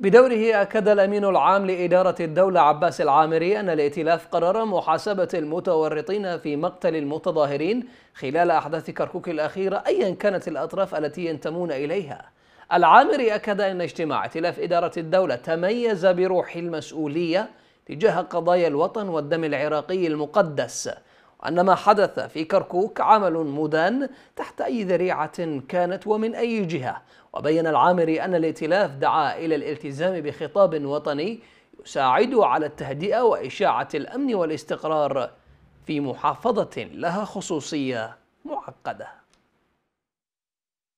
بدوره أكد الأمين العام لإدارة الدولة عباس العامري أن الائتلاف قرر محاسبة المتورطين في مقتل المتظاهرين خلال أحداث كركوك الأخيرة أيا كانت الأطراف التي ينتمون إليها العامري أكد أن اجتماع ائتلاف إدارة الدولة تميز بروح المسؤولية تجاه قضايا الوطن والدم العراقي المقدس أن ما حدث في كركوك عمل مدان تحت أي ذريعة كانت ومن أي جهة وبين العامري أن الائتلاف دعا إلى الالتزام بخطاب وطني يساعد على التهدئة وإشاعة الأمن والاستقرار في محافظة لها خصوصية معقده